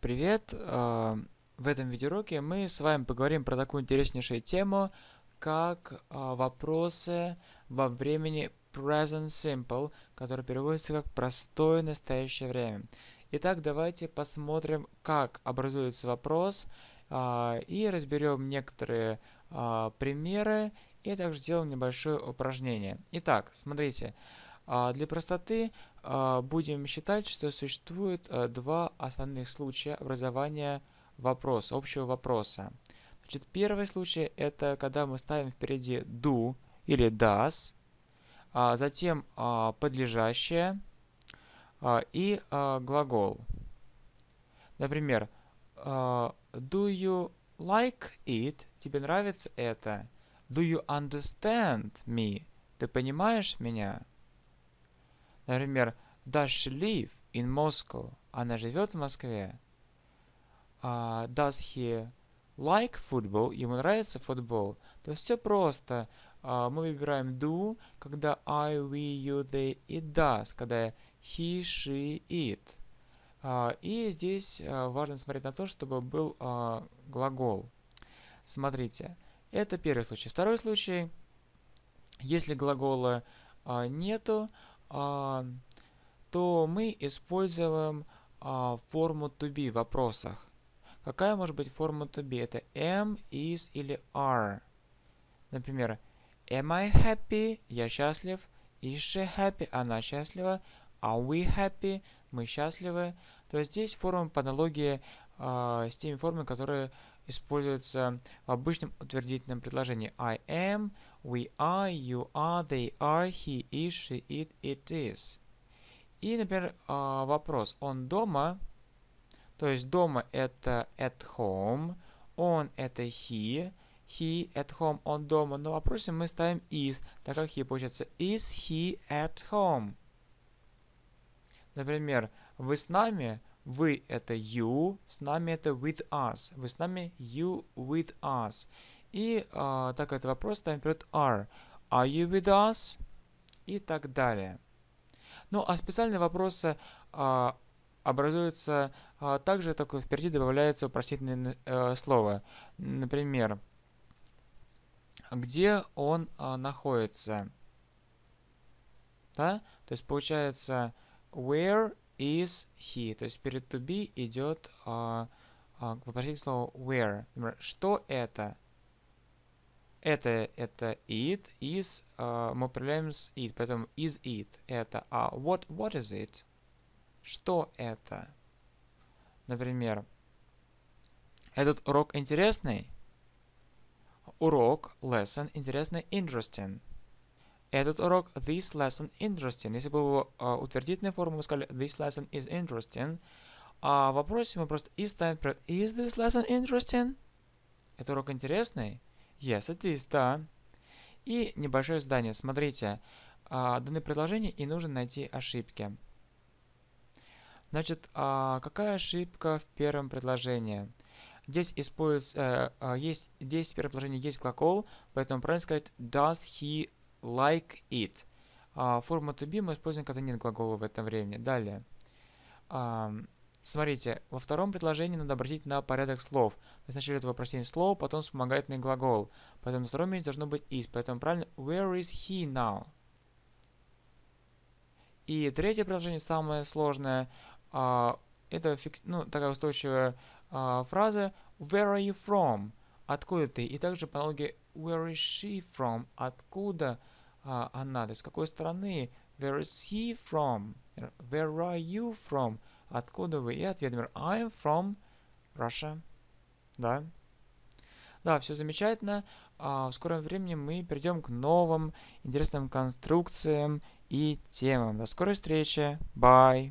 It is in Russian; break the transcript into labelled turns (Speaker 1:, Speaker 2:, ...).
Speaker 1: Привет! А, в этом видеоуроке мы с вами поговорим про такую интереснейшую тему, как а, вопросы во времени present simple, который переводится как простое настоящее время. Итак, давайте посмотрим, как образуется вопрос а, и разберем некоторые примеры и также сделаем небольшое упражнение. Итак, смотрите. Смотрите. А, для простоты а, будем считать, что существует а, два основных случая образования вопроса, общего вопроса. Значит, первый случай – это когда мы ставим впереди do или does, затем подлежащее и глагол. Например, do you like it? Тебе нравится это? Do you understand me? Ты понимаешь меня? Например, does she live in Moscow? Она живет в Москве. Uh, а, does he like football? Ему нравится футбол. То есть все просто. Uh, мы выбираем do, когда I, we, you, they и does, когда he, she, it. Uh, и здесь важно смотреть на то, чтобы был глагол. Смотрите, это первый случай. Второй случай, если глагола нету, а, то мы используем а, форму to be в вопросах. Какая может быть форма to be? Это am, is или are. Например, am I happy? Я счастлив. Is she happy? Она счастлива. Are we happy? Мы счастливы. То есть здесь форма по аналогии э, с теми формами, которые используется в обычном утвердительном предложении. I am, we are, you are, they are, he is, she it, it is. И, например, а, вопрос. Он дома? То есть дома это at home, он это he, he at home, он дома. Но в вопросе мы ставим is, так как he получается is he at home. Например, вы с нами? Вы — это you, с нами это with us. Вы с нами you with us. И э, так это вопрос, там вперед are. Are you with us? И так далее. Ну, а специальные вопросы э, образуются э, также, только впереди добавляется упростительное э, слово. Например, где он э, находится. Да? То есть получается where is he. То есть перед to be идет а, а, вопросительное слово where. Например, что это? Это, это it, is, а, мы управляем с it, поэтому is it, это, а what, what is it? Что это? Например, этот урок интересный? Урок, lesson, интересный, interesting этот урок this lesson interesting. Если бы его uh, а, утвердительная форма, мы сказали this lesson is interesting. А в вопросе мы просто is ставим вперед. Is this lesson interesting? Это урок интересный? Yes, it is, да. И небольшое задание. Смотрите, uh, даны предложения и нужно найти ошибки. Значит, uh, какая ошибка в первом предложении? Здесь используется, э, есть, здесь в первом предложении есть глагол, поэтому правильно сказать does he like it. А, форма to be мы используем, когда нет глагола в этом времени. Далее. смотрите, во втором предложении надо обратить на порядок слов. То есть вначале это вопросительное слово, потом вспомогательный глагол. Поэтому на втором месте должно быть is. Поэтому правильно where is he now? И третье предложение, самое сложное, а, это ну, такая устойчивая а, фраза where are you from? откуда ты, и также по аналогии where is she from, откуда а, она, то есть с какой страны, where is he from, where are you from, откуда вы, и ответ, например, I'm from Russia, да. Да, все замечательно. А, в скором времени мы перейдем к новым интересным конструкциям и темам. До скорой встречи. Bye.